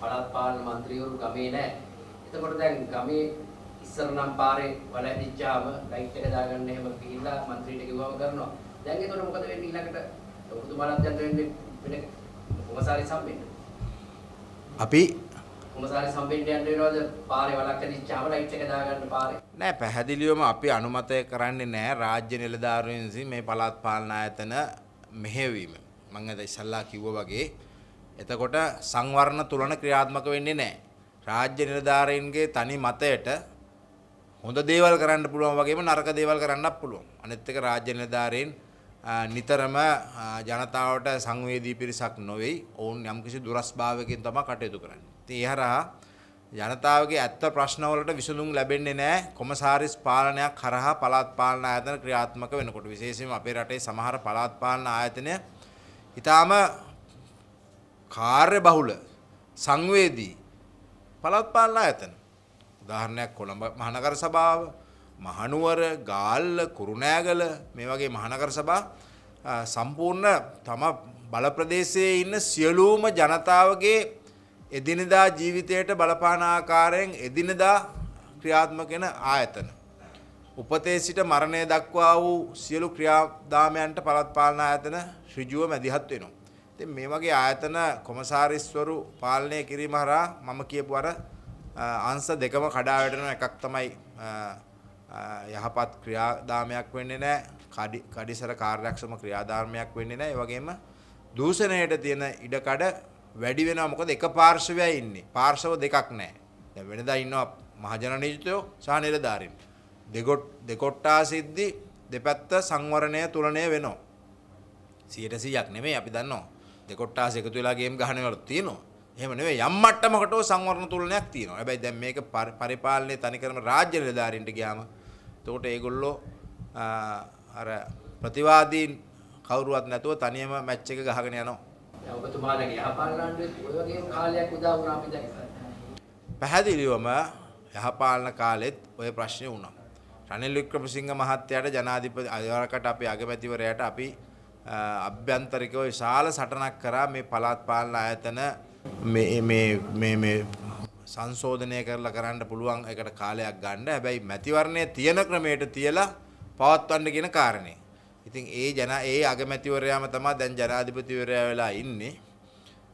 පළාත් පාලන මන්ත්‍රීවරු ගමේ නැහැ. එතකොට දැන් ගමේ ඉස්සර නම් පාරේ වල ඇදිච්චාම ලයිට් එක දාගන්න එහෙම ගිහිල්ලා මන්ත්‍රීට කිව්වම කරනවා. දැන් එතකොට මොකද වෙන්නේ ඊළඟට? උරුදු බලත් යන වෙන්නේ වෙන කොමසාරි සම්බෙන්න. අපි කොමසාරි සම්බෙන්න යන්න වෙනවද? පාරේ වලක් ඇදිච්චාම ලයිට් එක දාගන්න පාරේ. නෑ පැහැදිලිවම අපි අනුමතය කරන්නේ නෑ රාජ්‍ය නිලධාරීන් විසින් මේ පළාත් පාලන ආයතන මෙහෙවීම. මම ඉතින් ඉස්සල්ලා කිව්වා වගේ එතකොට සංවර්ණ තුලන ක්‍රියාත්මක වෙන්නේ නැහැ. රාජ්‍ය නිලධාරීන්ගේ තනි මතයට හොඳ දේවල් කරන්න පුළුවන් වගේම නරක දේවල් කරන්නත් පුළුවන්. අනෙත් එක රාජ්‍ය නිලධාරීන් නිතරම ජනතාවට සංවේදී පිරිසක් නොවේ. ඔවුන් යම්කිසි දුරස්භාවයකින් තමයි කටයුතු කරන්නේ. ඉතින් ඒ හරහා ජනතාවගේ ඇත්ත ප්‍රශ්නවලට විසඳුම් ලැබෙන්නේ නැහැ කොමසාරිස් පාලනයක් හරහා පළාත් පාලන ආයතන ක්‍රියාත්මක වෙනකොට විශේෂයෙන්ම අපේ රටේ සමහර පළාත් පාලන ආයතන ඊටාම කාර්ය බහුල සංවේදී පළාත් පාලන ආයතන උදාහරණයක් කොළඹ මහනගර සභාව මහනුවර ගාල්ල කුරුණෑගල මේ වගේ මහනගර සභා සම්පූර්ණ තම බල ප්‍රදේශයේ ඉන්න සියලුම ජනතාවගේ එදිනදා ජීවිතයට බලපාන ආකාරයෙන් එදිනදා ක්‍රියාත්මක වෙන ආයතන උපතේ සිට මරණය දක්වා වූ සියලු ක්‍රියාදාමයන්ට පළාත් පාලන ආයතන ඍජුව මැදිහත් වෙනවා ඉතින් මේ වගේ ආයතන කොමසාරිස්වරු පාලනය කිරීම හරහා මම කියපු අර අංශ දෙකම කඩා වැටෙන එකක් තමයි යහපත් ක්‍රියාදාමයක් වෙන්නේ නැහැ කඩිසර කාර්යක්ෂම ක්‍රියාදාමයක් වෙන්නේ නැහැ ඒ වගේම දූෂණයට තියෙන ඉඩකඩ වැඩි වෙනවා මොකද එක පාර්ශවයයි ඉන්නේ පාර්ශව දෙකක් නැහැ දැන් වෙනදා ඉන්නවා මහජන නියුතයෝ සහ නිලධාරීන් දෙකොට් දෙකොට්ටා සිද්ධි දෙපැත්ත සංවරණය තුලණය වෙනවා 100%ක් නෙමෙයි අපි දන්නවා දෙකොට්ටාස එකතු වෙලා ගේම් ගහන වල තියෙනවා. එහෙම නෙවෙයි යම් මට්ටමකටෝ සංවරණ තුලනයක් තියෙනවා. හැබැයි දැන් මේක පරිපාලනයේ තනිකරම රාජ්‍ය නිලධාරීන්ට ගියාම එතකොට ඒගොල්ලෝ අර ප්‍රතිවාදීන් කවුරුවත් නැතුව තනියම මැච් එක ගහගෙන යනවා. ඔබතුමාලගේ යහපාලනයේ ඔය වගේම කාලයක් උදා වුණා අපි දැක්කා. පැහැදිලිවම යහපාලන කාලෙත් ඔය ප්‍රශ්නේ වුණා. රනිල් වික්‍රමසිංහ මහත්තයාට ජනාධිපති අධිවරකට අපි අගමැතිවරයාට අපි අභ්‍යන්තරිකව විශාල සටනක් කරා මේ පළාත් පාලන ආයතන මේ සංශෝධනය කරලා කරන්න පුළුවන් එකට කාලයක් ගන්න හැබැයි මැතිවරණය තියෙන ක්‍රමයට තියලා පවත්වන්න කියන කාරණේ. ඉතින් ඒ ජන ඒ අගමැතිවරයාම තමයි දැන් ජනාධිපතිවරයා වෙලා ඉන්නේ.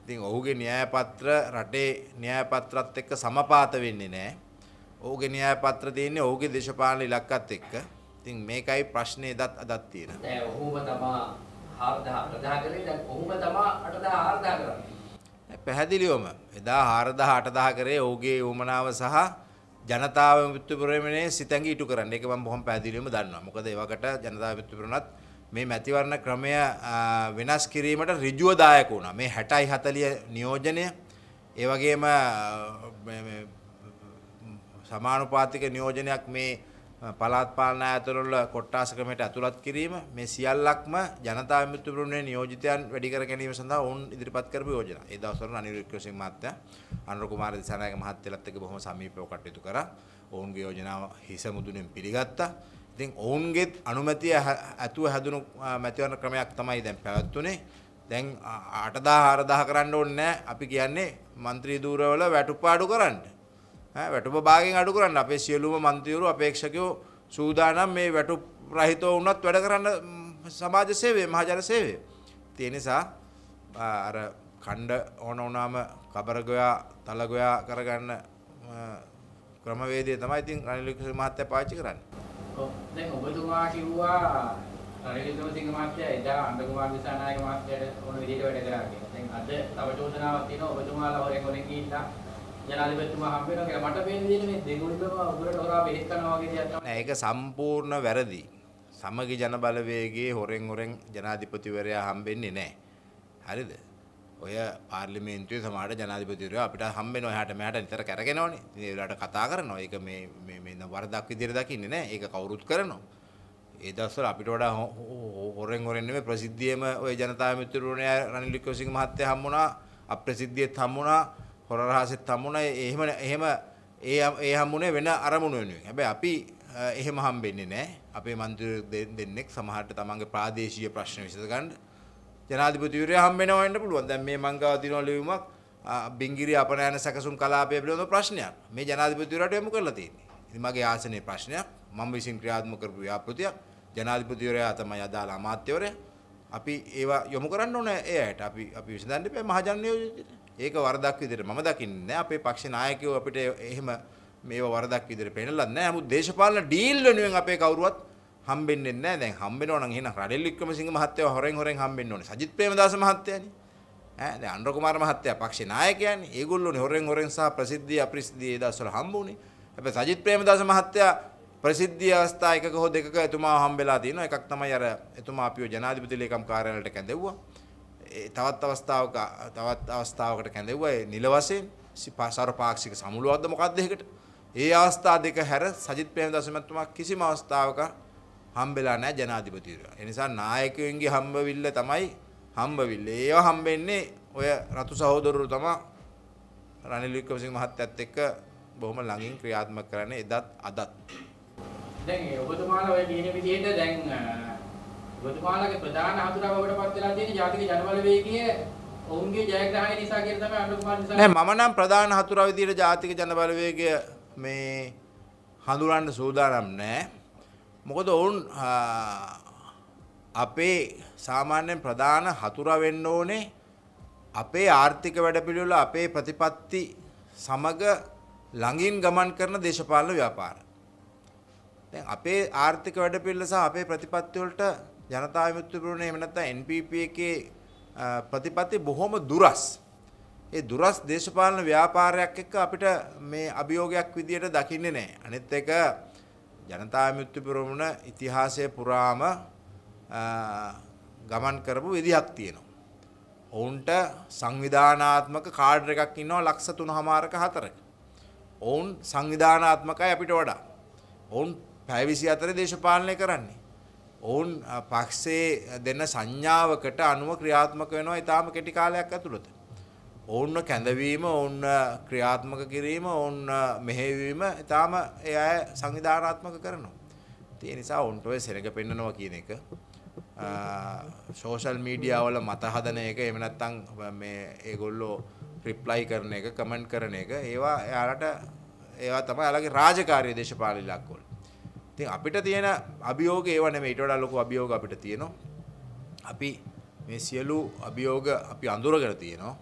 ඉතින් ඔහුගේ න්‍යායපත්‍ර රටේ න්‍යායපත්‍රත් එක්ක සමපාත වෙන්නේ නැහැ. ඔහුගේ න්‍යායපත්‍ර තියෙන්නේ ඔහුගේ දේශපාලන ඉලක්කත් එක්ක. ඉතින් මේකයි ප්‍රශ්නේ දත් අදත් තියෙන. දැන් ඔහුම තමයි 4000 8000 කරේ දැන් කොහොම තමා 8000 4000 කරන්නේ පැහැදිලිවම එදා 4000 8000 කරේ ඔහුගේ උමනාව සහ ජනතාව මිත්‍රපුරමනේ සිතැඟි ඉටු කරන්න ඒක මම බොහොම පැහැදිලිවම දන්නවා මොකද ඒ වකට ජනතා මිත්‍රපුරණත් මේ මැතිවරණ ක්‍රමය වෙනස් කිරීමට ඍජුව දායක වුණා මේ 60යි 40 නියෝජනය ඒ වගේම සමානුපාතික නියෝජනයක් මේ පළාත් පාලන ආයතනවල කොට්ටාස ක්‍රමයට ඇතුළත් කිරීම මේ සියල්ලක්ම ජනතා විමුක්ති පෙරමුණේ නියෝජිතයන් වැඩි කර ගැනීම සඳහා ඔවුන් ඉදිරිපත් කරපු යෝජනා. ඒ දවස්වල අනිරුද්ධ කුසිං මහත්තයා අනුර කුමාර දිසානායක මහත්තයලත් එක්ක බොහොම සමීපව කටයුතු කරා. ඔවුන්ගේ යෝජනාව හිස මුදුනේ පිළිගත්තා. ඉතින් ඔවුන්ගේත් අනුමැතිය ඇතුව හැදුණු මැතිවරණ ක්‍රමයක් තමයි දැන් පැවැත්වුනේ. දැන් 8000 4000 කරන්න ඕනේ නැහැ. අපි කියන්නේ മന്ത്രി ධූරවල වැටුපාඩු කරන්න. වැටුප භාගෙන් අඩු කරන්න අපේ සියලුම මන්ත්‍රීවරු අපේක්ෂකයෝ සූදානම් මේ වැටුප රහිතව වුණත් වැඩ කරන්න සමාජ සේවය මහජන සේවය. ඒ නිසා අර කණ්ඩ ඕන වුණාම කබර ගොයා තල ගොයා කරගන්න ක්‍රමවේදය තමයි ඉතින් රනිල් වික්‍රමසිංහ මහත්තයා පාවිච්චි කරන්නේ. ඔව් දැන් ඔබතුමා කිව්වා රනිල් වික්‍රමසිංහ මහත්තයා එදා අනුකුමාර දිසානායක මහත්තයාට ඕන විදිහට වැඩ කරා කියලා. දැන් අද තව චෝදනාවක් තියෙනවා ඔබතුමාලා හොරෙන් හොරෙන් ගිහිල්ලා ජනාධිපතිතුමා හම්බ වෙනවා කියලා මට පේන දේ මේ දෙගොල්ලම උගලට හොරා බෙහෙත් කරනවා වගේ දෙයක් තමයි. නෑ ඒක සම්පූර්ණ වැරදි. සමගි ජන බලවේගයේ හොරෙන් හොරෙන් ජනාධිපතිවරයා හම්බෙන්නේ නෑ. හරිද? ඔය පාර්ලිමේන්තුවේ සමහර ජනාධිපතිවරයා අපිට හම්බෙනවා එහාට මෙහාට නිතර කරගෙනවනේ. ඒ වෙලාවට කතා කරනවා. ඒක මේ මේ මේ වරදක් විදියට දකින්නේ නෑ. ඒක කවුරුත් කරනවා. ඒ දවස්වල අපිට වඩා හොරෙන් හොරෙන් නෙමෙයි ප්‍රසිද්ධියම ඔය ජනතා මිතුරුණයා රනිල් වික්‍රමසිංහ මහත්තයා හම්බුණා. අප්‍රසිද්ධියත් හම්බුණා. හොර රහසෙත් හම්බුණා එහෙම එහෙම ඒ ඒ හම්බුනේ වෙන අරමුණු වෙනුවෙන්. හැබැයි අපි එහෙම හම්බෙන්නේ නැහැ. අපේ മന്ത്രി දෙන්නෙක් සමහරට තමන්ගේ ප්‍රාදේශීය ප්‍රශ්න විසඳ ගන්න ජනාධිපතිවරයා හම්බෙනවා වෙන්න පුළුවන්. දැන් මේ මංගව දිනවල ලියුමක් බිංගිරි අපනයන සැකසුම් කලාපය පිළිබඳ ප්‍රශ්නයක්. මේ ජනාධිපතිවරයාට යොමු කරලා තියෙන්නේ. ඉතින් මගේ ආසනයේ ප්‍රශ්නයක් මම විසින් ක්‍රියාත්මක කරපු ව්‍යාපෘතියක් ජනාධිපතිවරයා තමයි අදාළ අමාත්‍යවරයා. අපි ඒවා යොමු කරන්න ඕනේ ඒ ඇයට. අපි අපි විසඳන්න බෑ මහජන නියෝජිතට. ඒක වරදක් විදිහට මම දකින්නේ නැහැ. අපේ පක්ෂ නායකයෝ අපිට එහෙම මේව වරදක් විදිහට පෙන්නලත් නැහැ. නමුත් දේශපාලන ඩීල් වෙනුවෙන් අපේ කවුරුවත් හම්බෙන්නේ නැහැ. දැන් හම්බෙනවා නම් එහෙනම් රනිල් වික්‍රමසිංහ මහත්තයා හොරෙන් හොරෙන් හම්බෙන්න ඕනේ. සජිත් ප්‍රේමදාස මහත්තයානේ. ඈ දැන් අනුර කුමාර මහත්තයා පක්ෂේ නායකයන්නේ. ඒගොල්ලෝනේ හොරෙන් හොරෙන් සහ ප්‍රසිද්ධිය අප්‍රසිද්ධිය ඒ දවස්වල හම්බුනේ. හැබැයි සජිත් ප්‍රේමදාස මහත්තයා ප්‍රසිද්ධිය අවස්ථා එකක හෝ දෙකක එතුමා හම්බෙලා තියෙනවා. එකක් තමයි අර එතුමා අපිව ජනාධිපති ලේකම් කාර්යාලයට කැඳෙව්වා. තවත් අවස්ථාවක තවත් අවස්ථාවකට කැඳෙව්වා නිල වශයෙන් සර්වපාක්ෂික සමුළුවක්ද මොකද්ද ඒකට? ඒ අවස්ථා දෙක හැර සජිත් ප්‍රේමදාස මහත්මයා කිසිම අවස්ථාවක හම්බෙලා නැහැ ජනාධිපතිවරයා. ඒ නිසා නායකයන්ගේ හම්බවිල්ල තමයි හම්බවිල්ල. ඒව හම්බෙන්නේ ඔය රතු සහෝදරවරු තමයි රනිල් වික්‍රමසිංහ මහත්තයත් එක්ක බොහොම ළඟින් ක්‍රියාත්මක කරන්නේ එදත් අදත්. දැන් ඔබතුමාලා ඔය කියන විදිහට දැන් ඔබතුමාලගේ ප්‍රධාන හතුරා බවට පත් වෙලා තියෙන ජාතික ජනබල වේගය ඔවුන්ගේ ජයග්‍රහණය නිසා කියලා තමයි අනුකුමාර නිසා නෑ මම නම් ප්‍රධාන හතුරා විදියට ජාතික ජනබල වේගය මේ හඳුරන්න සූදානම් නෑ මොකද ඔවුන් අපේ සාමාන්‍යයෙන් ප්‍රධාන හතුරා වෙන්න ඕනේ අපේ ආර්ථික වැඩපිළිවෙල අපේ ප්‍රතිපත්ති සමග ළඟින් ගමන් කරන දේශපාලන ව්‍යාපාර. දැන් අපේ ආර්ථික වැඩපිළිවෙල සහ අපේ ප්‍රතිපත්ති වලට ජනතා විමුක්ති පෙරමුණ එහෙම නැත්නම් NPP එකේ ප්‍රතිපත්ති බොහොම දුරස්. ඒ දුරස් දේශපාලන ව්‍යාපාරයක් එක්ක අපිට මේ අභියෝගයක් විදියට දකින්නේ නැහැ. අනෙත් එක ජනතා විමුක්ති පෙරමුණ ඉතිහාසය පුරාම ගමන් කරපු විදිහක් තියෙනවා. ඔවුන්ට සංවිධානාත්මක කාඩ් එකක් ඉන්නවා ලක්ෂ 3මාරක 4ක. ඔවුන් සංවිධානාත්මකයි අපිට වඩා. ඔවුන් පැය 24 දේශපාලනය කරන්නේ. ඔවුන් පක්ෂේ දෙන සංඥාවකට අනුව ක්‍රියාත්මක වෙනවා ඉතාම කෙටි කාලයක් ඇතුළත. ඔවුන්ව කැඳවීම ඔවුන් ක්‍රියාත්මක කිරීම ඔවුන් මෙහෙවීම ඉතාම ඒ අය සංවිධානාත්මක කරනවා. ඒ නිසා ඔවුන්ට ඔය සෙනඟ පෙන්නනවා කියන එක සෝෂල් මීඩියා වල මත හදන එක එහෙම නැත්නම් මේ ඒගොල්ලෝ රිප්ලයි කරන එක කමෙන්ට් කරන එක ඒවා එයාලට ඒවා තමයි එයාලගේ රාජකාරී දේශපාලන ඉලක්කවල. ඉතින් අපිට තියෙන අභියෝග ඒව නෙමෙයි ඊට වඩා ලොකු අභියෝග අපිට තියෙනවා. අපි මේ සියලු අභියෝග අපි අඳුරගෙන තියෙනවා.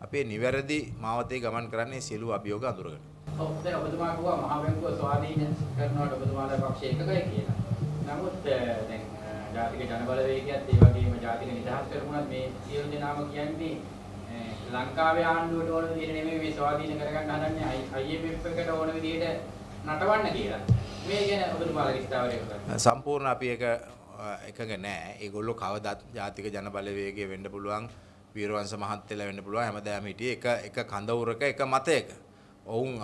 අපේ නිවැරදි මාවතේ ගමන් කරන්නේ සියලු අභියෝග අඳුරගෙන. ඔව් දැන් ඔබතුමා කිව්වා මහා බැංකුව ස්වාධීන කරනවට ඔබතුමාලා පක්ෂ එකකයි කියලා. නමුත් දැන් ජාතික ජනබලවේගයත් ඒ වගේම ජාතික නිදහස් පෙරමුණත් මේ සියලු දෙනාම කියන්නේ ලංකාවේ ආණ්ඩුවට ඕන විදිහට නෙමෙයි මේ ස්වාධීන කරගන්න හදන්නේ IMF එකට ඕන විදිහට නටවන්න කියලා. මේ ගැන ඔබට මාගේ ස්ථාවරය සම්පූර්ණ අපි ඒක එකඟ නෑ. ඒගොල්ලෝ කවදත් ජාතික ජනබලවේගය වෙන්න පුළුවන්, වීරවංශ මහත්තයලා වෙන්න පුළුවන්. හැමදාම හිටියේ එක එක කඳවුරක එක මතයක. ඔවුන්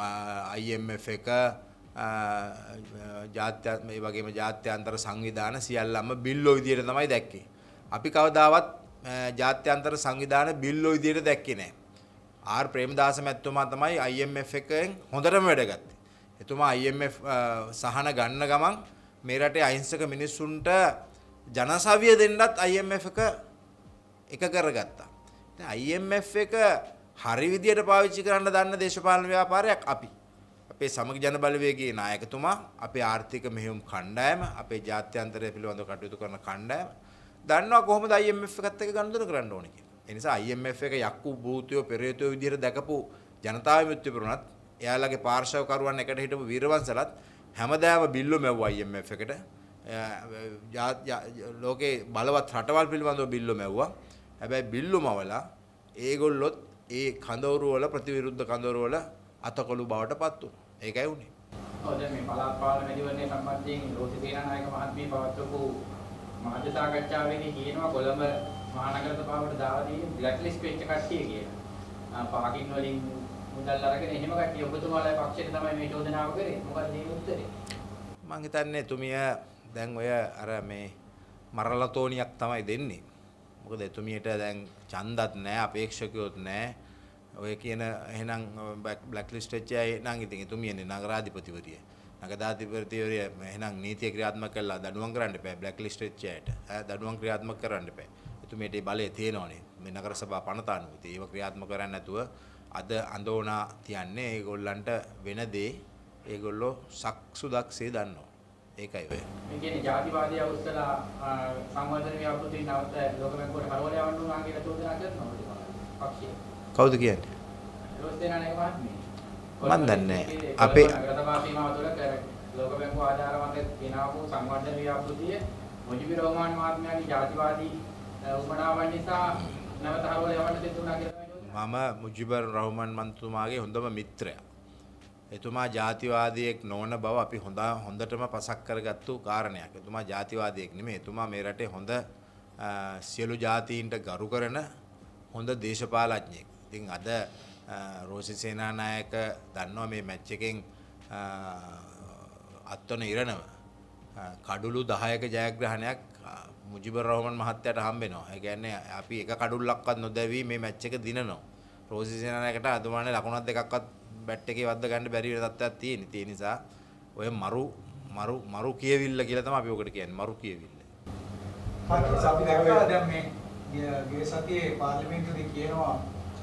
IMF එක ජාත්‍යත් මේ වගේම ජාත්‍යන්තර සංවිධාන සියල්ලම බිල්ලෝ විදියට තමයි දැක්කේ. අපි කවදාවත් ජාත්‍යන්තර සංවිධාන බිල්ලෝ විදියට දැක්කේ නෑ. ආර් ප්‍රේමදාස මැතිතුමා තමයි IMF එකෙන් හොඳටම වැඩ ගත්තේ. එතුමා IMF සහන ගන්න ගමන් මේ රටේ අහිංසක මිනිස්සුන්ට ජනසවිය දෙන්නත් IMF එක එක කරගත්තා. IMF එක හරි විදියට පාවිච්චි කරන්න දන්න දේශපාලන ව්‍යාපාරයක් අපි. අපේ සමග ජනබලවේගේ නායකතුමා අපේ ආර්ථික මෙහෙයුම් කණ්ඩායම අපේ ජාත්‍යන්තරය පිළිබඳව කටයුතු කරන කණ්ඩායම දන්නවා කොහොමද IMF එකත් එක්ක ගනුදෙනු කරන්න ඕනේ කියලා. ඒ නිසා IMF එක යක්කු භූතයෝ පෙරේතයෝ විදිහට දැකපු ජනතාව විමුක්ති පෙරුණත් එයාලගේ පාර්ශවකරුවන් එකට හිටපු වීරවංශලත් හැමදාම බිල්ලු මැව්වා IMF එකට. ලෝකේ බලවත් රටවල් පිළිබඳව බිල්ලු මැව්වා. හැබැයි බිල්ලු මවලා ඒගොල්ලොත් ඒ කඳවුරු වල ප්‍රතිවිරුද්ධ කඳවුරු වල අතකොළු බවට පත් වුණා. ඒකයි උනේ. ඔව් දැන් මේ පළාත් පාලන මැතිවරණය සම්බන්ධයෙන් රෝසි සේනානායක මහත්මිය පවත්වපු මහජ සාකච්ඡාවේදී කියනවා කොළඹ මහානගරසභාවට දාලා තියෙන බ්ලැක් ලිස්ට් වෙච්ච කට්ටිය කියලා. පාකින් වලින් මුදල් අරගෙන එහෙම කට්ටිය ඔබතුමාලා පක්ෂයට තමයි මේ චෝදනාව කරේ. මොකද මේ උත්තරේ? මම හිතන්නේ තුමිය දැන් ඔය අර මේ මරලතෝනියක් තමයි දෙන්නේ. මොකද එතුමියට දැන් ඡන්දත් නැහැ, අපේක්ෂකයොත් නැහැ. ඔය කියන එහෙනම් බ්ලැක් ලිස්ට් වෙච්ච අය නම් ඉතින් එතුමියනේ නගරාධිපතිවරිය. නගරාධිපතිවරිය එහෙනම් නීතිය ක්‍රියාත්මක කළා දඬුවම් කරන්න එපා බ්ලැක් ලිස්ට් වෙච්ච අයට. දඬුවම් ක්‍රියාත්මක කරන්න එපා. එතුමියට බලය තියෙනවනේ. මේ නගර සභා පනතානුව. ඉතින් ඒව ක්‍රියාත්මක කරන්නේ නැතුව අද අඳෝනා තියන්නේ ඒගොල්ලන්ට වෙන දේ ඒගොල්ලෝ සක්සු දක්ෂේ දන්නවා. ඒකයි ඔය. මේ කියන්නේ ಜಾතිවාදී අවුස්සලා සංවර්ධන ව්‍යාපෘති නවත් ලෝකමැකුවට හරවල යවන්න උනා කියලා චෝදනා කරනවා. පක්ෂය. කවුද කියන්නේ? රොස්තේනා නේ මහත්මිය. මන් දන්නේ අපේ ගතමා සීමාව තුළ ලෝකබැංකු ආධාරවන්ත ගෙනාවු සංවර්ධන ව්‍යාපෘතිය මොජිබි රෝමාන් මහත්මයාගේ ಜಾතිවාදී උපනාවන් නිසා නැවත හරවල යවන්න දෙතුණා කියලා මම මුජිබර් රහමන් මන්තුමාගේ හොඳම මිත්‍රයා. එතුමා ජාතිවාදයෙක් නොවන බව අපි හොඳ හොඳටම පසක් කරගත්තු කාරණයක්. එතුමා ජාතිවාදයෙක් නෙමෙයි. එතුමා මේ රටේ හොඳ සියලු ජාතීන්ට ගරු කරන හොඳ දේශපාලඥයෙක්. ඉතින් අද රෝසි සේනානායක දන්නවා මේ මැච් එකෙන් අත්වන ඉරණම කඩුළු 10ක ජයග්‍රහණයක් මුජිබර් රහමන් මහත්තයට හම්බෙනවා. ඒ කියන්නේ අපි එක කඩුල්ලක්වත් නොදැවි මේ මැච් එක දිනනවා. රෝසි සේනානායකට අදමානේ ලකුණක් දෙකක්වත් බැට් එකේ වද්ද ගන්න බැරි වෙන තත්ත්වයක් තියෙන. ඒ නිසා ඔය මරු මරු මරු කියවිල්ල කියලා තමයි අපි ඔකට කියන්නේ මරු කියවිල්ල. අපි දැක්කා දැන් මේ ගිය සතියේ පාර්ලිමේන්තුවේ කියනවා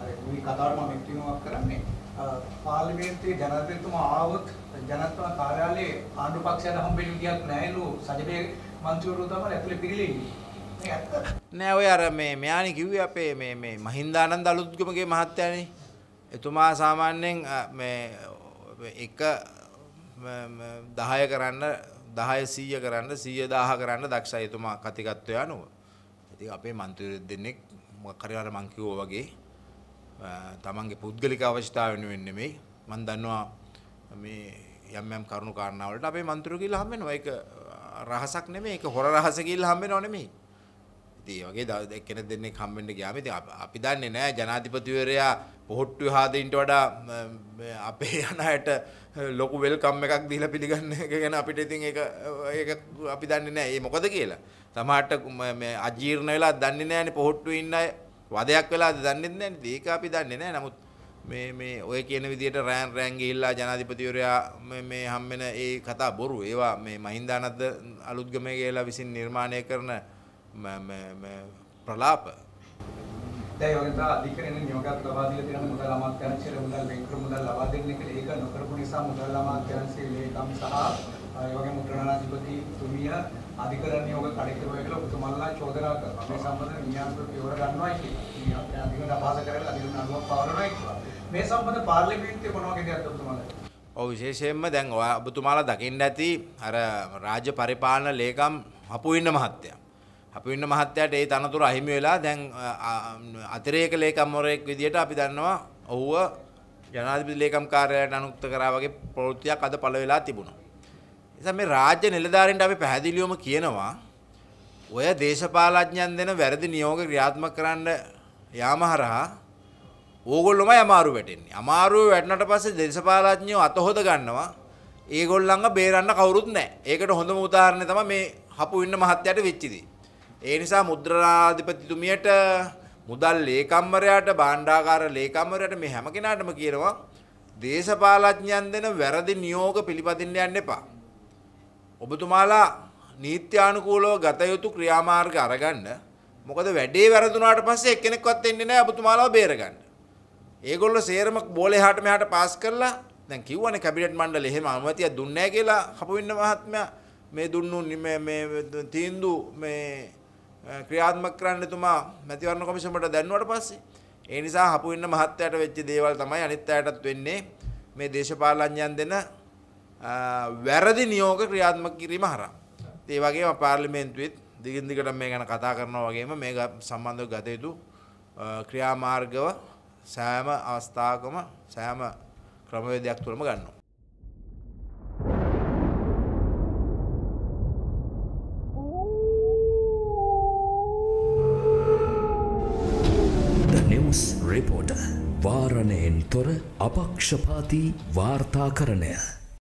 අර කුවි කතාවට මම මෙක්ටිනුවක් කරන්නේ පාර්ලිමේන්තුවේ ජනාධිපතිතුමා ආවොත් ජනතා කාර්යාලයේ ආණ්ඩු පක්ෂයට හම්බෙන්නේ කියක් නැහැලු සජිතේ මන්ත්‍රීවරු තමයි ඇතුලේ පිරිලි නෑ ඔය අර මේ මෙයානි කිව්වේ අපේ මේ මේ මහින්දානන්ද අලුත්ගමගේ මහත්තයානේ. එතුමා සාමාන්‍යයෙන් මේ එක 10 කරන්න 10 100 කරන්න 100000 කරන්න දක්ෂයි එතුමා කතිකත්වය අනුව. ඉතින් අපේ മന്ത്രി දෙන්නෙක් මොකක් හරි අර මං කිව්වා වගේ තමන්ගේ පුද්ගලික අවශ්‍යතාව වෙනුවෙන් නෙමෙයි. මම දන්නවා මේ යම් යම් කරුණු කාරණා වලට අපේ മന്ത്രിයෝ කියලා හම් වෙනවා. ඒක රහසක් නෙමෙයි ඒක හොර රහස කියලා හම්බෙනව නෙමෙයි. ඉතින් ඒ වගේ කෙනෙක් දෙන්නේ හම්බෙන්න ගියාම ඉතින් අපි දන්නේ නැහැ ජනාධිපතිවරයා පොහොට්ටු හාදින්ට වඩා අපේ අනායට ලොකු වෙල්කම් එකක් දීලා පිළිගන්න එක ගැන අපිට ඉතින් ඒක ඒක අපි දන්නේ නැහැ. ඒ මොකද කියලා. තමාට මේ අජීර්ණ වෙලා දන්නේ නැහැනේ පොහොට්ටු ඉන්න අය වදයක් වෙලාද දන්නේ නැහැ. ඒක අපි දන්නේ නැහැ. නමුත් මේ මේ ඔය කියන විදිහට රෑන් රෑන් ගිහිල්ලා ජනාධිපතිවරයා මේ මේ හම්බෙන ඒ කතා බොරු. ඒවා මේ මහින්දානන්ද අලුත්ගමේ කියලා විසින් නිර්මාණය කරන ප්‍රලාප. දැන් ඔයගොල්ලෝ අධිකරණ නියෝගයක් ලබා දීලා තියෙන මුදල් අමාත්‍යාංශයේ මුදල් වෙන්කර මුදල් ලබා දෙන්නේ කියලා ඒක නොකරපු නිසා මුදල් අමාත්‍යාංශයේ ලේකම් සහ ඒ වගේම මුද්‍රණාධිපති තුමිය අධිකරණ නියෝග කඩිකරුවා කියලා ඔබතුමාලා චෝදනා කරනවා. මේ සම්බන්ධව න්‍යායාත්මක පියවර ගන්නවායි කියලා. මේ අධිකරණ අපහාස කරලා අධිකරණ අනුවක් පවරනවායි කියලා. මේ සම්බන්ධ පාර්ලිමේන්තුවේ මොනවා කියන්නද ඔබතුමාලා? ඔව් විශේෂයෙන්ම දැන් ඔයා ඔබතුමාලා දකින්න ඇති අර රාජ්‍ය පරිපාලන ලේකම් හපුවින්න මහත්තයා. හපුවින්න මහත්තයාට ඒ තනතුර අහිමි වෙලා දැන් අතිරේක ලේකම්වරයෙක් විදියට අපි දන්නවා ඔහුව ජනාධිපති ලේකම් කාර්යාලයට අනුක්ත කරා වගේ ප්‍රවෘත්තියක් අද පළ වෙලා තිබුණා. එසම මේ රාජ්‍ය නිලධාරීන්ට අපි පැහැදිලිවම කියනවා ඔය දේශපාලඥයන් දෙන වැරදි නියෝග ක්‍රියාත්මක කරන්න යාම හරහා ඕගොල්ලොමයි අමාරු වැටෙන්නේ. අමාරුව වැටෙනට පස්සේ දේශපාලඥයෝ අත හොද ගන්නවා. ඒගොල්ලන්ව බේරන්න කවුරුත් නැහැ. ඒකට හොඳම උදාහරණය තමයි මේ හපු ඉන්න මහත්තයාට වෙච්ච ඒ නිසා මුද්‍රාධිපතිතුමියට මුදල් ලේකම්වරයාට භාණ්ඩාකාර ලේකම්වරයාට මේ හැම කෙනාටම කියනවා දේශපාලඥයන් දෙන වැරදි නියෝග පිළිපදින්න යන්න එපා. ඔබතුමාලා නීත්‍යානුකූලව ගත යුතු ක්‍රියාමාර්ග අරගන්න. මොකද වැඩේ වැරදුනාට පස්සේ එක්කෙනෙක්වත් එන්නේ නැහැ ඔබතුමාලාව බේරගන්න. ඒගොල්ල සේරම බෝලේ හාට මෙහාට පාස් කරලා දැන් කිව්වනේ කැබිනට් මණ්ඩලය එහෙම අනුමැතියක් දුන්නේ නැහැ කියලා හපවින්න මහත්මයා මේ දුන්නු මේ මේ තීන්දුව මේ ක්‍රියාත්මක කරන්න එතුමා මැතිවරණ කොමිෂමට දැන්නුවට පස්සේ ඒ නිසා හපුවින්න මහත්තයාට වෙච්ච දේවල් තමයි අනිත් අයටත් වෙන්නේ මේ දේශපාලඥයන් දෙන වැරදි නියෝග ක්‍රියාත්මක කිරීම හරහා. ඒ වගේම පාර්ලිමේන්තුවෙත් දිගින් දිගට මේ ගැන කතා කරනවා වගේම මේ සම්බන්ධව ගත යුතු ක්‍රියාමාර්ගව සෑම අවස්ථාවකම සෑම ක්‍රමවේදයක් තුළම ගන්නවා. රිපෝට වාරණයෙන් තොර අපක්ෂපාති වාර්තාකරණය